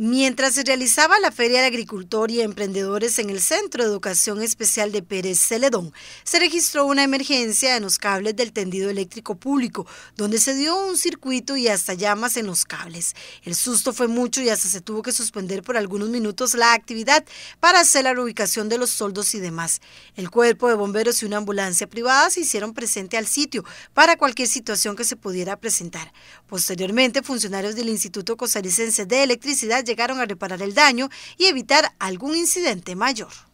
Mientras se realizaba la Feria de Agricultor y Emprendedores en el Centro de Educación Especial de Pérez Celedón, se registró una emergencia en los cables del tendido eléctrico público, donde se dio un circuito y hasta llamas en los cables. El susto fue mucho y hasta se tuvo que suspender por algunos minutos la actividad para hacer la reubicación de los soldos y demás. El cuerpo de bomberos y una ambulancia privada se hicieron presente al sitio para cualquier situación que se pudiera presentar. Posteriormente, funcionarios del Instituto Costarricense de Electricidad llegaron a reparar el daño y evitar algún incidente mayor.